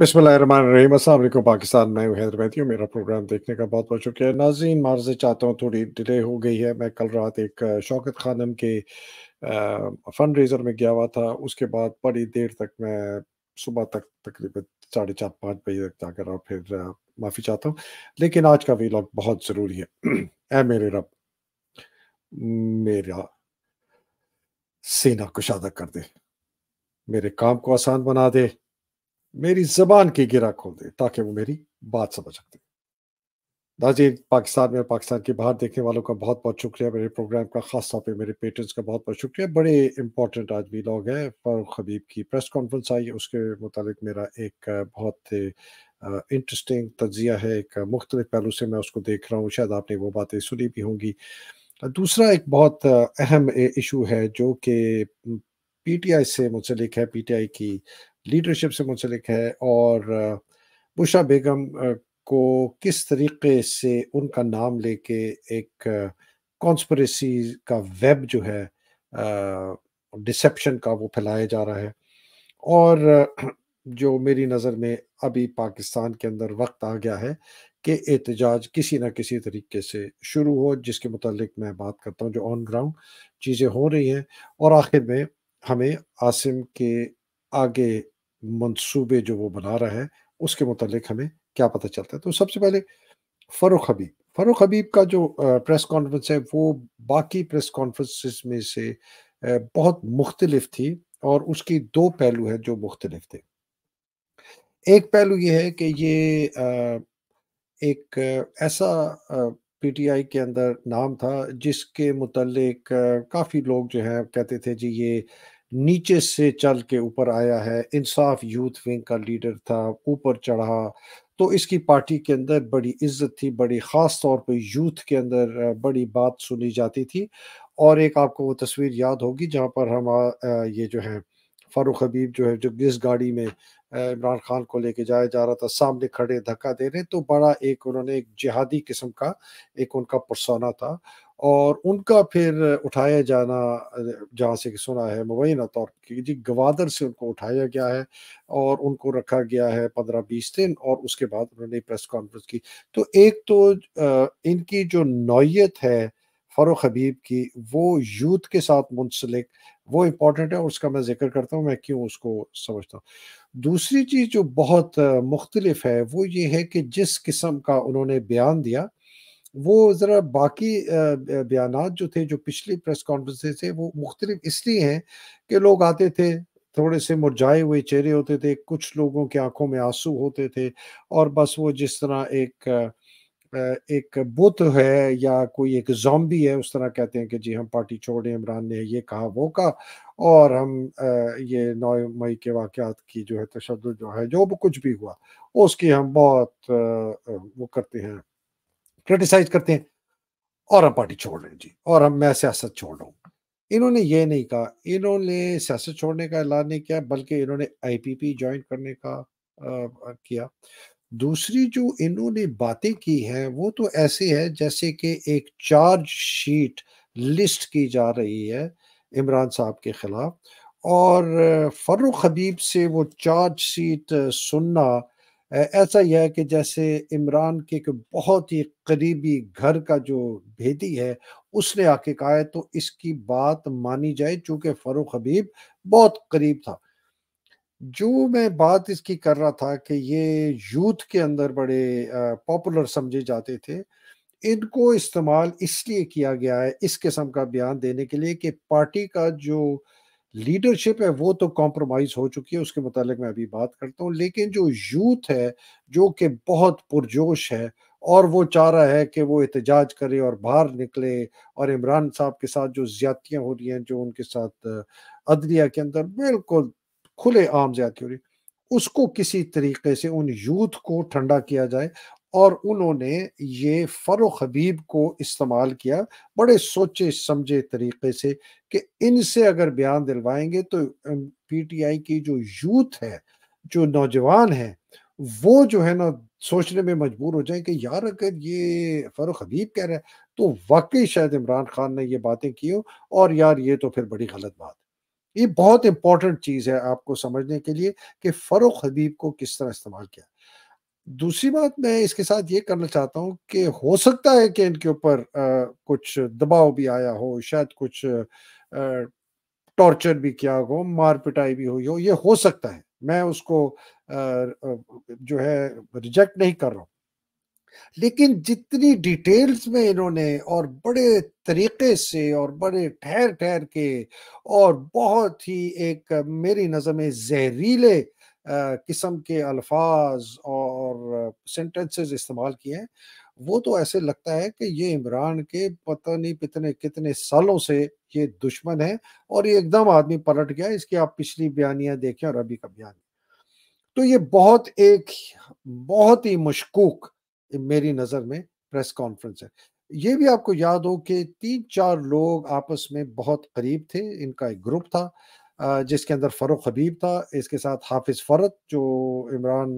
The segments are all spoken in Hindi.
वालेकुम पाकिस्तान मैं हैदर हैदरबैती हूँ मेरा प्रोग्राम देखने का बहुत बहुत शुक्रिया नाजीन मार्ज चाहता हूँ थोड़ी डिले हो गई है मैं कल रात एक शौकत खानम के फंड रेजर में गया हुआ था उसके बाद बड़ी देर तक मैं सुबह तक तकरीबन साढ़े चार पाँच बजे तक जाकर और फिर माफ़ी चाहता हूँ लेकिन आज का वीलॉग बहुत ज़रूरी है ए मेरे रब मेरा सीना कुशादा कर दे मेरे काम को आसान बना दे मेरी जबान की गिरा खोल दे ताकि वो मेरी बात समझ सकते दाजी पाकिस्तान में पाकिस्तान के बाहर देखने वालों का बहुत बहुत शुक्रिया मेरे प्रोग्राम का खास तौर पे मेरे पेटेंट्स का बहुत बहुत शुक्रिया बड़े इंपॉर्टेंट आज भी लोग हैं पर हबीब की प्रेस कॉन्फ्रेंस आई उसके मुतालिक मेरा एक बहुत इंटरेस्टिंग तजिया है एक मुख्तलिफ पहलू से मैं उसको देख रहा हूँ शायद आपने वो बातें सुनी भी होंगी दूसरा एक बहुत अहम इशू है जो कि पीटीआई से मुंसलिक है पीटीआई की लीडरशिप से मुंसलिक है और बुशा बेगम को किस तरीके से उनका नाम लेके एक कॉन्स्परेसी का वेब जो है डिसेप्शन का वो फैलाया जा रहा है और जो मेरी नज़र में अभी पाकिस्तान के अंदर वक्त आ गया है कि एहतजाज किसी ना किसी तरीके से शुरू हो जिसके मतलब मैं बात करता हूँ जो ऑन ग्राउंड चीज़ें हो रही हैं और आखिर में हमें आसिम के आगे मंसूबे जो वो बना रहा है उसके मतलब हमें क्या पता चलता है तो सबसे पहले फरुख हबीब फरुख हबीब का जो प्रेस कॉन्फ्रेंस है वो बाकी प्रेस कॉन्फ्रेंसेस में से बहुत मुख्तलिफ थी और उसकी दो पहलू हैं जो मुख्तलिफ थे एक पहलू ये है कि ये एक ऐसा पीटीआई के अंदर नाम था जिसके मुतल काफ़ी लोग जो हैं कहते थे जी ये नीचे से चल के ऊपर आया है इंसाफ यूथ विंग का लीडर था ऊपर चढ़ा तो इसकी पार्टी के अंदर बड़ी इज्जत थी बड़ी ख़ास तौर पे यूथ के अंदर बड़ी बात सुनी जाती थी और एक आपको वो तस्वीर याद होगी जहाँ पर हम ये जो है फ़ारूक हबीब जो है जो जिस गाड़ी में इमरान खान को लेके जाया जा रहा था सामने खड़े धक्का दे रहे तो बड़ा एक उन्होंने एक जिहादी किस्म का एक उनका परसोना था और उनका फिर उठाया जाना जहाँ से सुना है मुबैना तौर जी गवादर से उनको उठाया गया है और उनको रखा गया है पंद्रह बीस दिन और उसके बाद उन्होंने प्रेस कॉन्फ्रेंस की तो एक तो इनकी जो नौीयत है फारो हबीब की वो यूथ के साथ मुंसलिक वो इम्पोर्टेंट है और उसका मैं जिक्र करता हूँ मैं क्यों उसको समझता हूँ दूसरी चीज़ जो बहुत मुख्तलिफ है वो ये है कि जिस किस्म का उन्होंने बयान दिया वो ज़रा बाकी बयान जो थे जो पिछली प्रेस कॉन्फ्रेंस थे वो मुख्तलिफ इसलिए हैं कि लोग आते थे थोड़े से मुरझाए हुए चेहरे होते थे कुछ लोगों की आंखों में आंसू होते थे और बस वो जिस तरह एक एक बुत है या कोई एक जॉम्बी है उस तरह कहते हैं कि जी हम पार्टी छोड़े इमरान ने ये कहा वो कहा और हम ये नौ मई के वाक़ात की जो है तशद जो है जो कुछ भी हुआ उसकी हम बहुत वो करते हैं क्रिटिसाइज करते हैं और हम पार्टी छोड़ रहे हैं जी और हम मैं सियासत छोड़ रहा हूँ इन्होंने ये नहीं कहा इन्होंने सियासत छोड़ने का ऐलान नहीं किया बल्कि इन्होंने आईपीपी ज्वाइन करने का आ, किया दूसरी जो इन्होंने बातें की हैं वो तो ऐसे है जैसे कि एक चार्ज शीट लिस्ट की जा रही है इमरान साहब के ख़िलाफ़ और फर्रुख हबीब से वो चार्ज शीट सुनना ऐसा ही है कि जैसे इमरान के एक बहुत ही करीबी घर का जो भेदी है उसने आके कहा है तो इसकी बात मानी जाए चूँकि फर्रुख हबीब बहुत करीब था जो मैं बात इसकी कर रहा था कि ये यूथ के अंदर बड़े पॉपुलर समझे जाते थे इनको इस्तेमाल इसलिए किया गया है इस किस्म का बयान देने के लिए कि पार्टी का जो लीडरशिप है वो तो कॉम्प्रोमाइज़ हो चुकी है उसके मतलब मैं अभी बात करता हूँ लेकिन जो यूथ है जो कि बहुत पुरजोश है और वो चाह रहा है कि वो एहतजाज करे और बाहर निकले और इमरान साहब के साथ जो ज्यादतियाँ हो रही हैं जो उनके साथ अदलिया के अंदर बिल्कुल खुले आम ज्यादा हो रही उसको किसी तरीके से उन यूथ को ठंडा किया जाए और उन्होंने ये फरो हबीब को इस्तेमाल किया बड़े सोचे समझे तरीके से कि इनसे अगर बयान दिलवाएंगे तो पीटीआई की जो यूथ है जो नौजवान है वो जो है ना सोचने में मजबूर हो जाए कि यार अगर ये फरुख हबीब कह रहा है तो वाकई शायद इमरान खान ने ये बातें की हो और यार ये तो फिर बड़ी गलत बात ये बहुत इंपॉर्टेंट चीज़ है आपको समझने के लिए कि फ़रुख हबीब को किस तरह इस्तेमाल किया दूसरी बात मैं इसके साथ ये करना चाहता हूँ कि हो सकता है कि इनके ऊपर कुछ दबाव भी आया हो शायद कुछ टॉर्चर भी किया हो मार पिटाई भी हुई हो ये हो सकता है मैं उसको आ, जो है रिजेक्ट नहीं कर रहा हूँ लेकिन जितनी डिटेल्स में इन्होंने और बड़े तरीके से और बड़े ठहर ठहर के और बहुत ही एक मेरी नज़र में जहरीले किस्म के अल्फाज और सेंटेंसेस इस्तेमाल किए हैं वो तो ऐसे लगता है कि ये इमरान के पता नहीं कितने कितने सालों से ये दुश्मन है और ये एकदम आदमी पलट गया इसकी आप पिछली बयानियाँ देखें और अभी का बयान तो ये बहुत एक बहुत ही मशकूक मेरी नज़र में प्रेस कॉन्फ्रेंस है ये भी आपको याद हो कि तीन चार लोग आपस में बहुत करीब थे इनका एक ग्रुप था जिसके अंदर फरुख हबीब था इसके साथ हाफिज़ फ़रत जो इमरान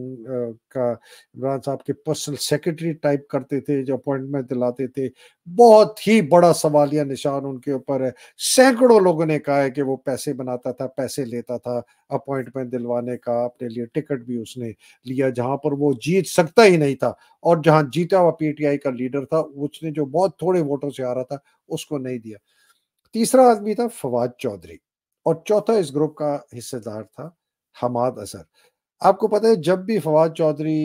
का इमरान साहब के पर्सनल सेक्रेटरी टाइप करते थे जो अपॉइंटमेंट दिलाते थे बहुत ही बड़ा सवालिया निशान उनके ऊपर है सैकड़ों लोगों ने कहा है कि वो पैसे बनाता था पैसे लेता था अपॉइंटमेंट दिलवाने का अपने लिए टिकट भी उसने लिया जहां पर वो जीत सकता ही नहीं था और जहां जीता हुआ पीटीआई का लीडर था उसने जो बहुत थोड़े वोटों से आ रहा था उसको नहीं दिया तीसरा आदमी था फवाद चौधरी और चौथा इस ग्रुप का हिस्सेदार था हमाद असर आपको पता है जब भी फवाद चौधरी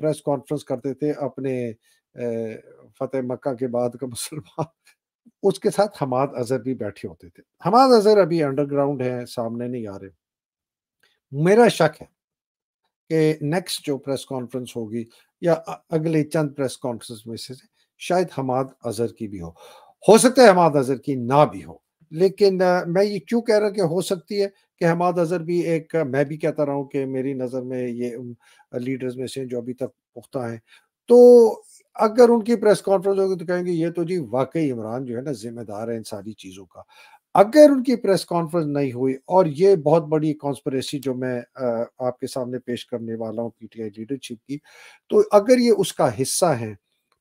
प्रेस कॉन्फ्रेंस करते थे अपने फतेह मक्का के बाद का मुसलमान उसके साथ हमाद अजहर भी बैठे होते थे हमाद अजहर अभी अंडरग्राउंड है सामने नहीं आ रहे मेरा शक है कि नेक्स्ट जो प्रेस कॉन्फ्रेंस होगी या अगले चंद प्रेस कॉन्फ्रेंस में से शायद हमाद अजहर की भी हो हो सकता है हमाद अजहर की ना भी हो लेकिन मैं ये क्यों कह रहा कि हो सकती है कि हमाद अजहर भी एक मैं भी कहता रहा हूँ कि मेरी नज़र में ये लीडर्स में से जो अभी तक पुख्ता हैं तो अगर उनकी प्रेस कॉन्फ्रेंस होगी तो कहेंगे ये तो जी वाकई इमरान जो है ना जिम्मेदार है इन सारी चीज़ों का अगर उनकी प्रेस कॉन्फ्रेंस नहीं हुई और ये बहुत बड़ी कॉन्स्परेसी जो मैं आपके सामने पेश करने वाला हूँ पीटीआई लीडरशिप की तो अगर ये उसका हिस्सा है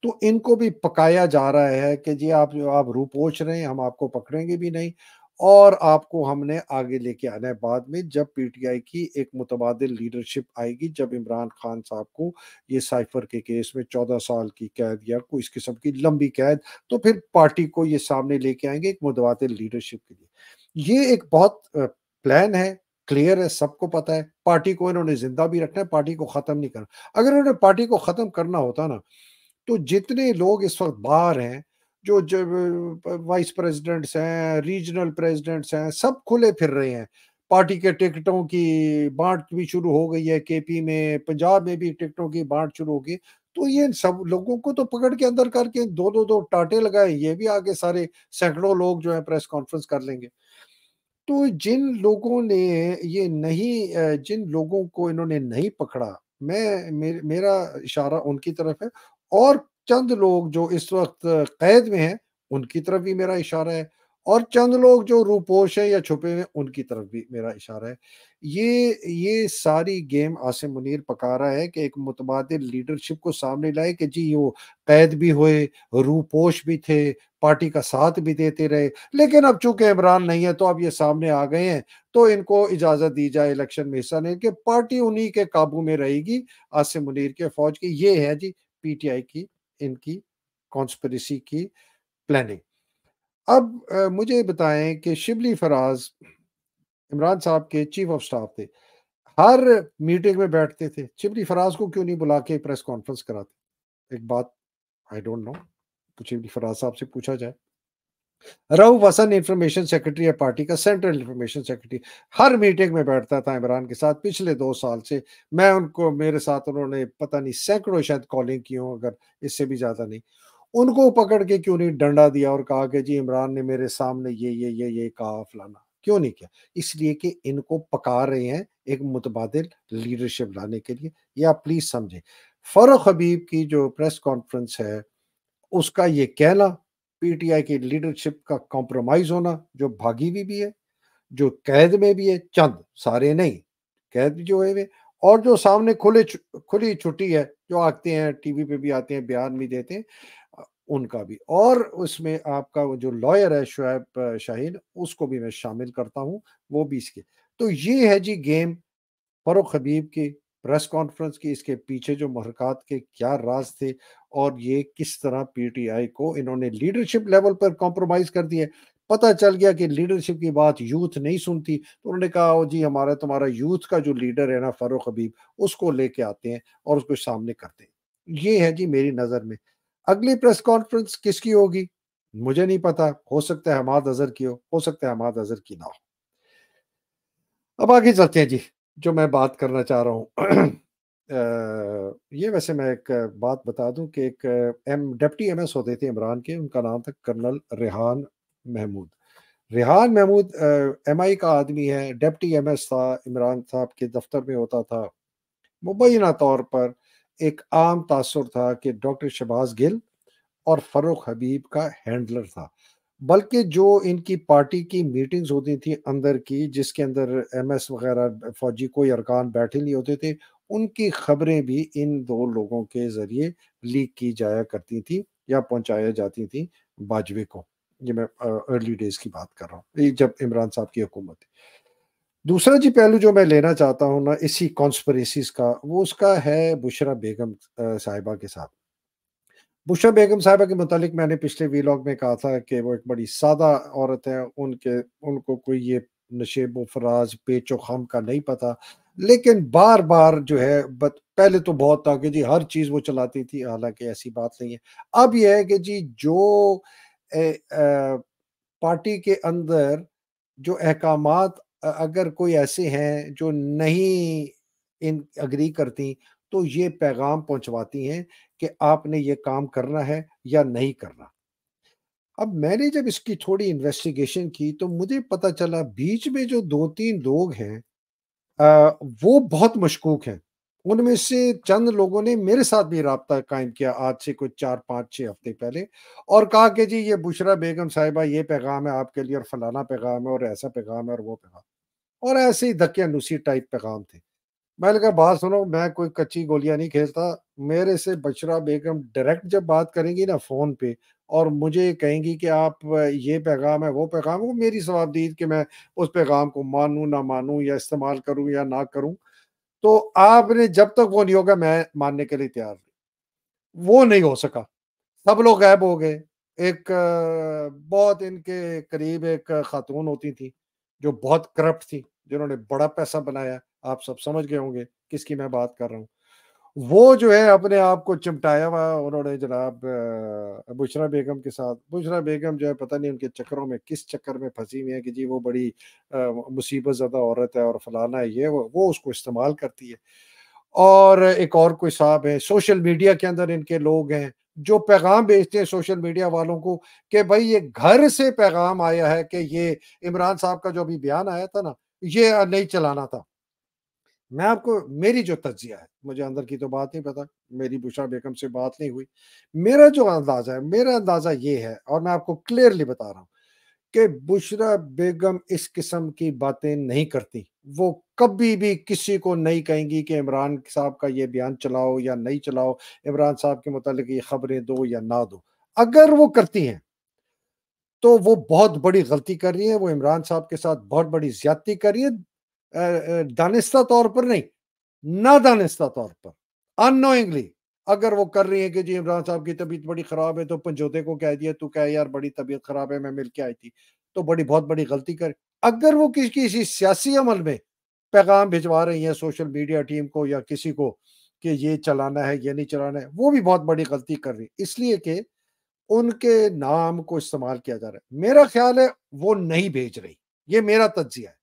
तो इनको भी पकाया जा रहा है कि जी आप जो आप रू पोछ रहे हैं हम आपको पकड़ेंगे भी नहीं और आपको हमने आगे लेके आना है बाद में जब पीटीआई की एक मुतबाद लीडरशिप आएगी जब इमरान खान साहब को ये साइफर के केस में चौदह साल की कैद या कोई इस किस्म की लंबी कैद तो फिर पार्टी को ये सामने लेके आएंगे एक मुतबाद लीडरशिप के लिए ये एक बहुत प्लान है क्लियर है सबको पता है पार्टी को इन्होंने जिंदा भी रखना है पार्टी को खत्म नहीं करना अगर इन्होंने पार्टी को खत्म करना होता ना तो जितने लोग इस वक्त बाहर हैं जो जब वाइस प्रेसिडेंट्स हैं रीजनल प्रेसिडेंट्स हैं सब खुले फिर रहे हैं पार्टी के टिकटों की बांट भी शुरू हो गई है केपी में पंजाब में भी टिकटों की बांट शुरू हो गई तो ये सब लोगों को तो पकड़ के अंदर करके दो दो दो टाटे लगाए ये भी आगे सारे सैकड़ों लोग जो है प्रेस कॉन्फ्रेंस कर लेंगे तो जिन लोगों ने ये नहीं जिन लोगों को इन्होंने नहीं पकड़ा मैं मेर, मेरा इशारा उनकी तरफ है और चंद लोग जो इस वक्त कैद में हैं उनकी तरफ भी मेरा इशारा है और चंद लोग जो रूपोश हैं या छुपे हुए उनकी तरफ भी मेरा इशारा है ये ये सारी गेम आसिम मुनीर पका रहा है कि एक मुतबाद लीडरशिप को सामने लाए कि जी वो कैद भी हुए रूपोश भी थे पार्टी का साथ भी देते रहे लेकिन अब चूंकि इमरान नहीं है तो अब ये सामने आ गए हैं तो इनको इजाज़त दी जाए इलेक्शन में हिस्सा नहीं कि पार्टी उन्हीं के काबू में रहेगी आसिम मुनीर के फौज की ये है जी पीटीआई की इनकी कॉन्स्परेसी की प्लानिंग अब आ, मुझे बताएं कि शिबली फराज इमरान साहब के चीफ ऑफ स्टाफ थे हर मीटिंग में बैठते थे शिबली फराज को क्यों नहीं बुला के प्रेस कॉन्फ्रेंस कराते एक बात I don't know Shibli Faraz साहब से पूछा जाए रऊ वसन इंफॉर्मेशन सेक्रेटरी है पार्टी का सेंट्रल इंफॉर्मेशन सेक्रेटरी हर मीटिंग में बैठता था इमरान के साथ पिछले दो साल से मैं उनको मेरे साथ उन्होंने पता नहीं सैकड़ों शायद कॉलिंग की हूँ अगर इससे भी ज़्यादा नहीं उनको पकड़ के क्यों नहीं डंडा दिया और कहा कि जी इमरान ने मेरे सामने ये ये ये ये कहा फलाना क्यों नहीं किया इसलिए कि इनको पका रहे हैं एक मुतबाद लीडरशिप लाने के लिए या प्लीज़ समझे फरुख हबीब की जो प्रेस कॉन्फ्रेंस है उसका ये कहना पीटीआई की लीडरशिप का कॉम्प्रोमाइज होना जो भागी भी है जो कैद में भी है चंद सारे नहीं कैद जो है वे और जो सामने खुले खुली छुट्टी है जो आते हैं टीवी पे भी आते हैं बयान भी देते हैं उनका भी और उसमें आपका जो लॉयर है शुएब शाहीन उसको भी मैं शामिल करता हूँ वो भी इसके तो ये है जी गेम फरुख हबीब की प्रेस कॉन्फ्रेंस की इसके पीछे जो महरकत के क्या राज थे और ये किस तरह पीटीआई को इन्होंने लीडरशिप लेवल पर कॉम्प्रोमाइज़ कर दिए पता चल गया कि लीडरशिप की बात यूथ नहीं सुनती तो उन्होंने कहा जी हमारा तुम्हारा यूथ का जो लीडर है ना फारूक हबीब उसको लेके आते हैं और उसको सामने करते हैं ये है जी मेरी नज़र में अगली प्रेस कॉन्फ्रेंस किसकी होगी मुझे नहीं पता हो सकता है हमाद अजहर की हो हो सकता है हमाद अजहर की ना हो अब आगे चलते हैं जी जो मैं बात करना चाह रहा हूँ ये वैसे मैं एक बात बता दूं कि एक एम डिप्टी एस होते थे इमरान के उनका नाम था कर्नल रेहान महमूद रेहान महमूद आई का आदमी है डिप्टी एस था इमरान साहब के दफ्तर में होता था मुबैना तौर पर एक आम तासर था कि डॉक्टर शबाज गिल और फरूख हबीब का हैंडलर था बल्कि जो इनकी पार्टी की मीटिंग्स होती थी अंदर की जिसके अंदर एमएस वगैरह फौजी कोई अरकान बैठे नहीं होते थे उनकी खबरें भी इन दो लोगों के ज़रिए लीक की जाया करती थी या पहुंचाया जाती थी बाजवे को ये मैं अर्ली डेज की बात कर रहा हूँ जब इमरान साहब की हुकूमत थी दूसरा जी पहलू जो मैं लेना चाहता हूँ ना इसी कॉन्स्परेसीज का वो उसका है बुशरा बेगम साहिबा के साथ बुशा बेगम साहबा के मतलब मैंने पिछले वीलॉग में कहा था कि वो एक बड़ी सादा औरत है उनके उनको कोई ये नशेब फराज पेचो खम का नहीं पता लेकिन बार बार जो है बत पहले तो बहुत था कि जी हर चीज़ वो चलाती थी हालांकि ऐसी बात नहीं है अब यह है कि जी जो ए, ए, पार्टी के अंदर जो अहकाम अगर कोई ऐसे हैं जो नहीं इन अग्री करती तो ये पैगाम पहुंचवाती हैं कि आपने ये काम करना है या नहीं करना अब मैंने जब इसकी थोड़ी इन्वेस्टिगेशन की तो मुझे पता चला बीच में जो दो तीन लोग हैं वो बहुत मशकूक हैं उनमें से चंद लोगों ने मेरे साथ भी रबता कायम किया आज से कुछ चार पाँच छः हफ्ते पहले और कहा कि जी ये बुशरा बेगम साहिबा ये पैगाम है आपके लिए और फलाना पैगाम है और ऐसा पैगाम है और वो पैगाम और ऐसे ही धक्के नुसी टाइप पैगाम थे मैंने कहा बात सुनो मैं कोई कच्ची गोलियां नहीं खेलता मेरे से बशरा बेगम डायरेक्ट जब बात करेंगी ना फ़ोन पे और मुझे कहेंगी कि आप ये पैगाम है वो पैगाम वो मेरी दी कि मैं उस पैगाम को मानूं ना मानूँ या इस्तेमाल करूं या ना करूँ तो आपने जब तक वो नहीं होगा मैं मानने के लिए तैयार नहीं वो नहीं हो सका सब लोग गायब हो गए एक बहुत इनके करीब एक खातून होती थी जो बहुत करप्ट थी जिन्होंने बड़ा पैसा बनाया आप सब समझ गए होंगे किसकी मैं बात कर रहा हूँ वो जो है अपने आप को चिमटाया हुआ उन्होंने जनाब बुशरा बेगम के साथ बुशरा बेगम जो है पता नहीं उनके चक्करों में किस चक्कर में फंसी हुई है कि जी वो बड़ी मुसीबत ज़्यादा औरत है और फलाना है ये वो, वो उसको इस्तेमाल करती है और एक और कोई साहब है सोशल मीडिया के अंदर इनके लोग हैं जो पैगाम भेजते हैं सोशल मीडिया वालों को कि भाई ये घर से पैगाम आया है कि ये इमरान साहब का जो अभी बयान आया था ना ये नहीं चलाना था मैं आपको मेरी जो तजिया है मुझे अंदर की तो बात नहीं पता मेरी बुशा बेगम से बात नहीं हुई मेरा जो अंदाज़ा है मेरा अंदाज़ा ये है और मैं आपको क्लियरली बता रहा हूँ कि बुशरा बेगम इस किस्म की बातें नहीं करती वो कभी भी किसी को नहीं कहेंगी कि इमरान साहब का ये बयान चलाओ या नहीं चलाओ इमरान साहब के मुतालिक ये खबरें दो या ना दो अगर वो करती हैं तो वो बहुत बड़ी गलती कर रही है वो इमरान साहब के साथ बहुत बड़ी ज्यादती कर रही है दानिस्ता तौर पर नहीं ना दानिस्ता तौर पर अनोइंगली अगर वो कर रही है कि जी इमरान साहब की तबीयत बड़ी ख़राब है तो पंजोते को कह दिया तू कह यार बड़ी तबीयत ख़राब है मैं मिल के आई थी तो बड़ी बहुत बड़ी गलती कर अगर वो किसी किसी सियासी अमल में पैगाम भिजवा रही है सोशल मीडिया टीम को या किसी को कि ये चलाना है ये नहीं चलाना है वो भी बहुत बड़ी गलती कर रही है इसलिए कि उनके नाम को इस्तेमाल किया जा रहा है मेरा ख्याल है वो नहीं भेज रही ये मेरा तजिया है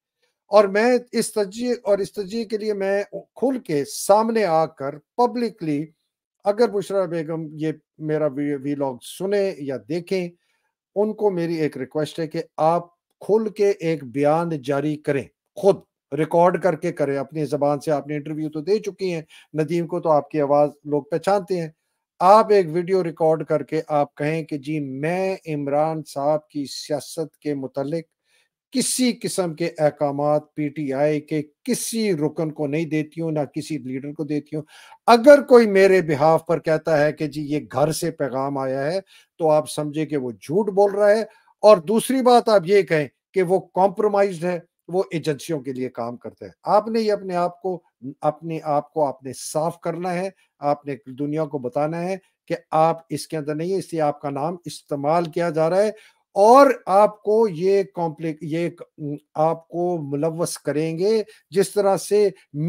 और मैं इस तजिए और इस तजिए के लिए मैं खुल के सामने आकर पब्लिकली अगर बुशरा बेगम ये मेरा वीलॉग सुने या देखें उनको मेरी एक रिक्वेस्ट है कि आप खुल के एक बयान जारी करें खुद रिकॉर्ड करके करें अपनी जबान से आपने इंटरव्यू तो दे चुकी हैं नदीम को तो आपकी आवाज़ लोग पहचानते हैं आप एक वीडियो रिकॉर्ड करके आप कहें कि जी मैं इमरान साहब की सियासत के मुतालिक किसी किस्म के अहकाम पीटीआई के किसी रुकन को नहीं देती हूँ ना किसी लीडर को देती हूँ अगर कोई मेरे बिहाफ पर कहता है कि जी ये घर से पैगाम आया है तो आप समझे कि वो झूठ बोल रहा है और दूसरी बात आप ये कहें कि वो कॉम्प्रोमाइज है वो एजेंसियों के लिए काम करते हैं आपने ये अपने आप को अपने आप को आपने साफ करना है आपने दुनिया को बताना है कि आप इसके अंदर नहीं है इसलिए आपका नाम इस्तेमाल किया जा रहा है और आपको ये कॉम्प्लिक ये आपको मुलवस करेंगे जिस तरह से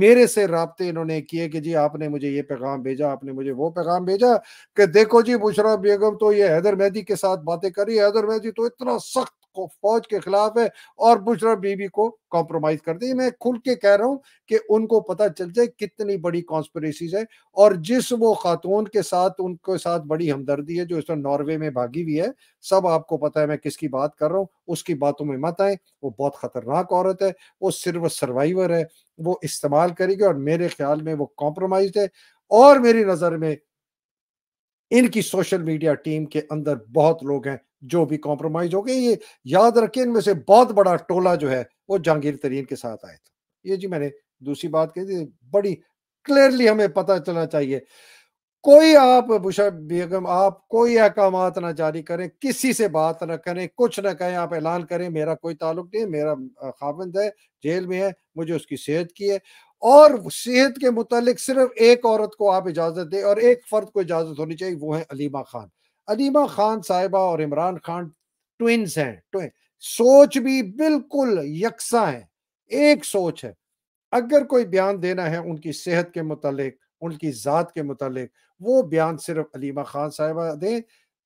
मेरे से रबते इन्होंने किए कि जी आपने मुझे ये पैगाम भेजा आपने मुझे वो पैगाम भेजा कि देखो जी बुशरा बेगम तो ये हैदर मेहदी के साथ बातें करी हैदर मेहदी तो इतना सख्त फौज के खिलाफ है और बुशरा बीबी को कॉम्प्रोमाइज कर दी मैं खुल के कह रहा हूँ कि उनको पता चल जाए कितनी बड़ी कॉन्स्परेसीज है और जिस वो खातून के साथ उनके साथ बड़ी हमदर्दी है जो इस नॉर्वे में भागी हुई है सब आपको पता है मैं किसकी बात कर रहा हूँ उसकी बातों में मत आए वो बहुत खतरनाक औरत है वो सिर्फ सर्वाइवर है वो इस्तेमाल करेगी और मेरे ख्याल में वो कॉम्प्रोमाइज है और मेरी नज़र में इनकी सोशल मीडिया टीम के अंदर बहुत लोग हैं जो भी कॉम्प्रोमाइज हो गए ये याद रखिए इनमें से बहुत बड़ा टोला जो है वो जहांगीर तरीन के साथ आया था ये जी मैंने दूसरी बात कही थी बड़ी क्लियरली हमें पता चलना चाहिए कोई आप बुशा बेगम आप कोई अहकाम ना जारी करें किसी से बात ना करें कुछ ना कहें आप ऐलान करें मेरा कोई ताल्लुक नहीं मेरा खाबंद है जेल में है मुझे उसकी सेहत की है और सेहत के मुतालिक सिर्फ एक औरत को आप इजाज़त दें और एक फ़र्द को इजाज़त होनी चाहिए वो है अलीमा खान अदीमा खान साहिबा और इमरान खान ट्विंस हैं ट्विन सोच भी बिल्कुल यकसा है एक सोच है अगर कोई बयान देना है उनकी सेहत के मुतालिक उनकी ज़ात के मुतालिक वो बयान सिर्फ अलीमा खान साहिबा दें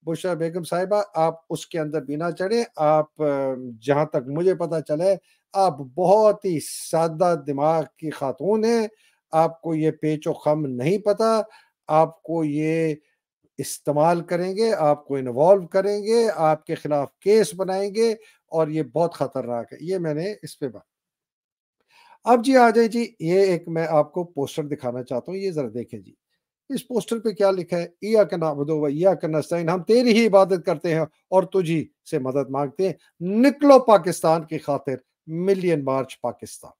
बुशरा बेगम साहिबा आप उसके अंदर बिना चढ़े आप जहाँ तक मुझे पता चले आप बहुत ही सादा दिमाग की खातून हैं आपको ये पेचो खम नहीं पता आपको ये इस्तेमाल करेंगे आपको इन्वॉल्व करेंगे आपके खिलाफ केस बनाएंगे और ये बहुत खतरनाक है ये मैंने इस पे बात अब जी आ जाए जी ये एक मैं आपको पोस्टर दिखाना चाहता हूँ ये जरा देखें जी इस पोस्टर पे क्या लिखा है या कनाबदो या कनस्तैन हम तेरी ही इबादत करते हैं और तुझी से मदद मांगते हैं निकलो पाकिस्तान की खातिर मिलियन मार्च पाकिस्तान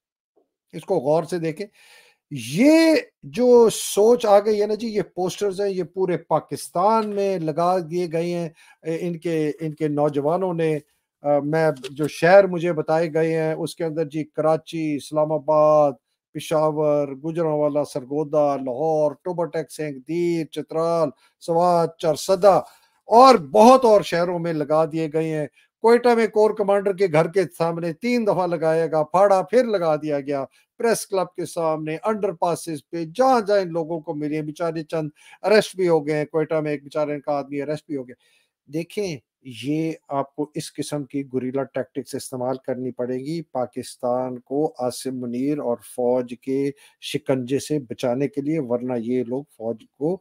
इसको गौर से देखें ये जो सोच आ गई है ना जी ये पोस्टर्स हैं ये पूरे पाकिस्तान में लगा दिए गए हैं इनके इनके नौजवानों ने आ, मैं जो शहर मुझे बताए गए हैं उसके अंदर जी कराची इस्लामाबाद पिशावर गुजरावाला सरगोदा लाहौर टोबाटैक सेंगदीर चित्राल सवाद चरसदा और बहुत और शहरों में लगा दिए गए हैं कोयटा में कोर कमांडर के घर के सामने तीन दफा लगाया गया फाड़ा फिर लगा दिया गया प्रेस क्लब के सामने अंडर पासिस पे जहां जहां इन लोगों को मिले बेचारे चंद अरेस्ट भी हो गए कोयटा में एक बेचारे का आदमी अरेस्ट भी हो गया देखें ये आपको इस किस्म की गुरीला टैक्टिक्स इस्तेमाल करनी पड़ेगी पाकिस्तान को आसिम मुनीर और फौज के शिकंजे से बचाने के लिए वरना ये लोग फौज को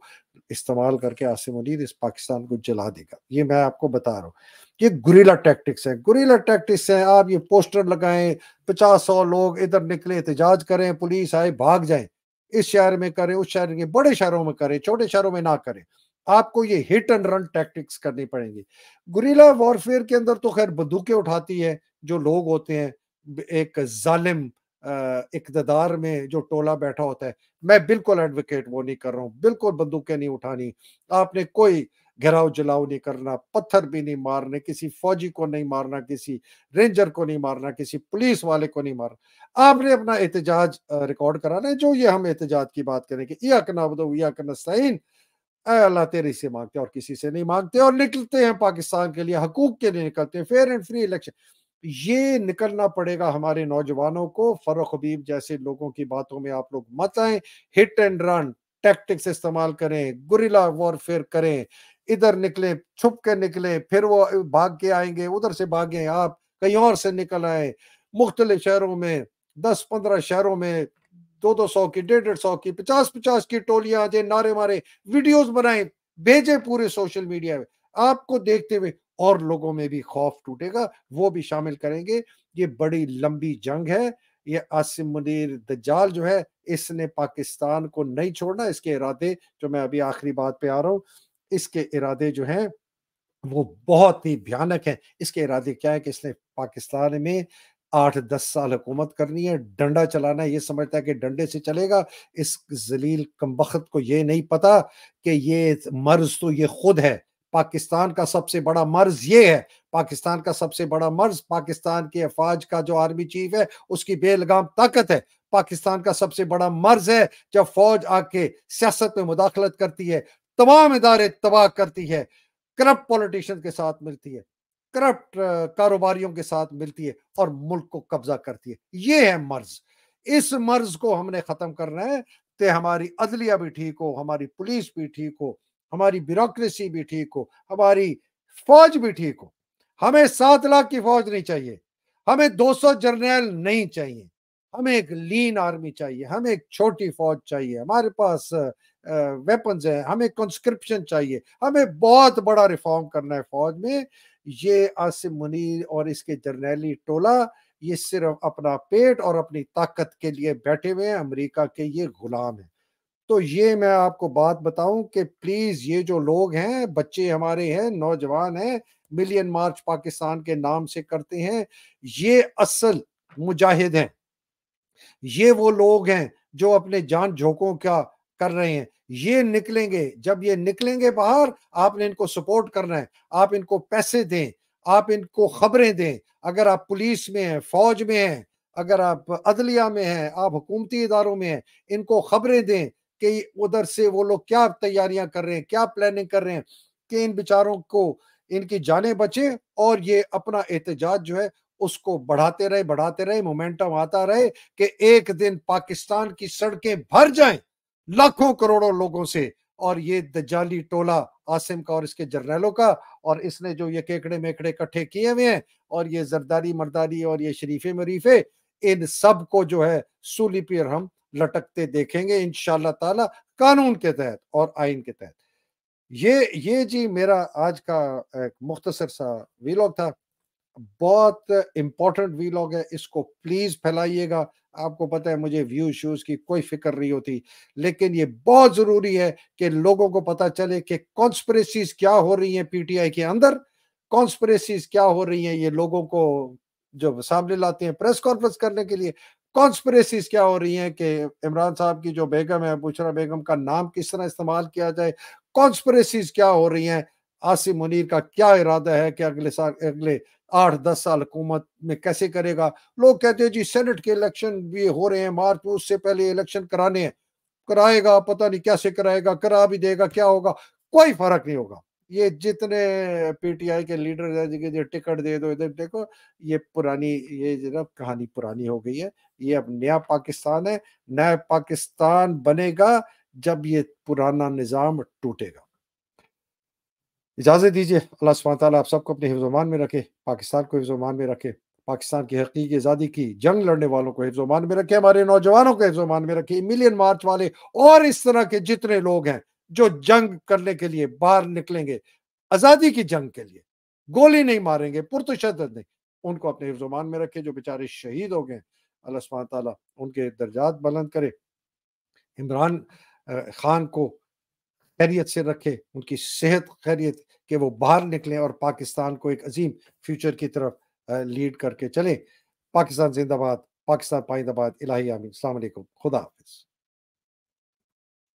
इस्तेमाल करके आसिम मुनीर इस पाकिस्तान को जला देगा ये मैं आपको बता रहा हूँ ये गुरीला टैक्टिक्स है गुरीला टैक्टिक्स है आप ये पोस्टर लगाएं पचास सौ लोग इधर निकले एहतजाज करें पुलिस आए भाग जाए इस शहर में करें उस शहर के बड़े शहरों में करें छोटे शहरों में ना करें आपको ये हिट एंड रन टैक्टिक्स करनी पड़ेंगी गुरीला वॉरफेयर के अंदर तो खैर बंदूकें उठाती है जो लोग होते हैं एक जालिम इकतदार में जो टोला बैठा होता है मैं बिल्कुल एडवोकेट वो नहीं कर रहा हूँ बिल्कुल बंदूकें नहीं उठानी आपने कोई घेराव जलाव नहीं करना पत्थर भी नहीं मारने किसी फौजी को नहीं मारना किसी रेंजर को नहीं मारना किसी पुलिस वाले को नहीं मारना आपने अपना एहतजाज रिकॉर्ड कराना है जो ये हम एहतजाज की बात करें कि या कनाबदो या सही अल्लाह तेरे से मांगते हैं और किसी से नहीं मांगते और निकलते हैं पाकिस्तान के लिए हकूक के लिए निकलते हैं फेयर एंड फ्री इलेक्शन ये निकलना पड़ेगा हमारे नौजवानों को फरुख हबीब जैसे लोगों की बातों में आप लोग मत आए हिट एंड रन टैक्टिक्स इस्तेमाल करें गुरिला वॉरफेयर करें इधर निकले छुप के निकले फिर वो भाग के आएंगे उधर से भागे आप कहीं और से निकल आए मुख्तलि शहरों में दस पंद्रह शहरों में दो दो सौ की डेढ़ डेढ़ सौ की पचास पचास की टोलियां आ जाए नारे मारे वीडियोस बनाए भेजे पूरे सोशल मीडिया में आपको देखते हुए और लोगों में भी खौफ टूटेगा वो भी शामिल करेंगे ये बड़ी लंबी जंग है ये आसिम मुनीर दज्जाल जो है इसने पाकिस्तान को नहीं छोड़ना इसके इरादे जो मैं अभी आखिरी बात पे आ रहा हूँ इसके इरादे जो हैं वो बहुत ही भयानक हैं इसके इरादे क्या है कि इसने पाकिस्तान में आठ दस साल हुकूमत करनी है डंडा चलाना है ये समझता है कि डंडे से चलेगा इस जलील कमबख्त को ये नहीं पता कि ये मर्ज तो ये खुद है पाकिस्तान का सबसे बड़ा मर्ज ये है पाकिस्तान का सबसे बड़ा मर्ज पाकिस्तान के अफवाज का जो आर्मी चीफ है उसकी बेलगाम ताकत है पाकिस्तान का सबसे बड़ा मर्ज है जब फौज आके सियासत में मुदाखलत करती है तमाम इदारे तबाह करती है करप्ट पॉलिटिशियन के साथ मिलती है करप्ट कारोबारियों के साथ मिलती है और मुल्क को कब्जा करती है ये है मर्ज इस मर्ज को हमने खत्म करना है तो हमारी अदलिया भी ठीक हो हमारी पुलिस भी ठीक हो हमारी ब्यूरोसी भी ठीक हो हमारी फौज भी ठीक हो हमें सात लाख की फौज नहीं चाहिए हमें 200 जर्नैल नहीं चाहिए हमें एक लीन आर्मी चाहिए हमें एक छोटी फौज चाहिए हमारे पास वेपन्स हैं हमें कंस्क्रिप्शन चाहिए हमें बहुत बड़ा रिफॉर्म करना है फौज में ये आसिम मुनीर और इसके जर्नैली टोला ये सिर्फ अपना पेट और अपनी ताकत के लिए बैठे हुए हैं अमेरिका के ये गुलाम हैं तो ये मैं आपको बात बताऊं कि प्लीज ये जो लोग हैं बच्चे हमारे हैं नौजवान हैं मिलियन मार्च पाकिस्तान के नाम से करते हैं ये असल मुजाहिद हैं ये वो लोग हैं जो अपने जान झोंकों का कर रहे हैं ये निकलेंगे जब ये निकलेंगे बाहर आपने इनको सपोर्ट करना है आप इनको पैसे दें आप इनको खबरें दें अगर आप पुलिस में हैं फौज में हैं अगर आप अदलिया में हैं आप हुकूमती इदारों में हैं इनको खबरें दें कि उधर से वो लोग क्या तैयारियां कर रहे हैं क्या प्लानिंग कर रहे हैं कि इन बेचारों को इनकी जाने बचे और ये अपना एहतजाज जो है उसको बढ़ाते रहे बढ़ाते रहे मोमेंटम आता रहे कि एक दिन पाकिस्तान की सड़कें भर जाएं लाखों करोड़ों लोगों से और ये दजाली टोला आसिम का और इसके जर्नैलों का और इसने जो ये केकड़े मेकड़े इकट्ठे किए हुए हैं और ये जरदारी मरदारी और ये शरीफे मरीफे इन सब को जो है सूली पर हम लटकते देखेंगे इन ताला कानून के तहत और आइन के तहत ये ये जी मेरा आज का एक मुख्तसर सा वीलॉग था बहुत इंपॉर्टेंट वीलॉग है इसको प्लीज फैलाइएगा आपको पता है मुझे व्यू शूज की कोई फिक्र नहीं होती लेकिन ये बहुत जरूरी है कि लोगों को पता चले कि कॉन्स्परेसीज क्या हो रही हैं पीटीआई के अंदर कॉन्स्परेसीज क्या हो रही हैं ये लोगों को जो सामने लाते हैं प्रेस कॉन्फ्रेंस करने के लिए कॉन्स्परेसीज क्या हो रही हैं कि इमरान साहब की जो बेगम है बुशरा बेगम का नाम किस तरह इस्तेमाल किया जाए कॉन्स्परेसीज क्या हो रही हैं आसिम मुनीर का क्या इरादा है कि अगले साल अगले आठ दस साल हुकूमत में कैसे करेगा लोग कहते हैं जी सेनेट के इलेक्शन भी हो रहे हैं मार्च में उससे पहले इलेक्शन कराने हैं कराएगा पता नहीं कैसे कराएगा करा भी देगा क्या होगा कोई फर्क नहीं होगा ये जितने पीटीआई के लीडर है टिकट दे दो इधर देखो ये पुरानी ये जरा कहानी पुरानी हो गई है ये अब नया पाकिस्तान है नया पाकिस्तान बनेगा जब ये पुराना निज़ाम टूटेगा इजाज़त दीजिए अल्लाह सुबह ताली आप सबको अपने हिफ्जमान में रखे पाकिस्तान को हिफ्जमान में रखे पाकिस्तान की हकीकी आज़ादी की जंग लड़ने वालों को हिफ्जमान में रखे हमारे नौजवानों को हिफ्जमान में रखे मिलियन मार्च वाले और इस तरह के जितने लोग हैं जो जंग करने के लिए बाहर निकलेंगे आज़ादी की जंग के लिए गोली नहीं मारेंगे पुरतशद नहीं उनको अपने हिफ्जमान में रखे जो बेचारे शहीद हो गए अल्लाह सुबह ताली उनके दर्जात बुलंद करे इमरान खान को खैरियत से रखे उनकी सेहत खैरियत के वो बाहर निकलें और पाकिस्तान को एक अजीम फ्यूचर की तरफ लीड करके चलें पाकिस्तान जिंदाबाद पाकिस्तान पाइंदाबाद इलाही आमीन अलैक् खुदा हाफिज़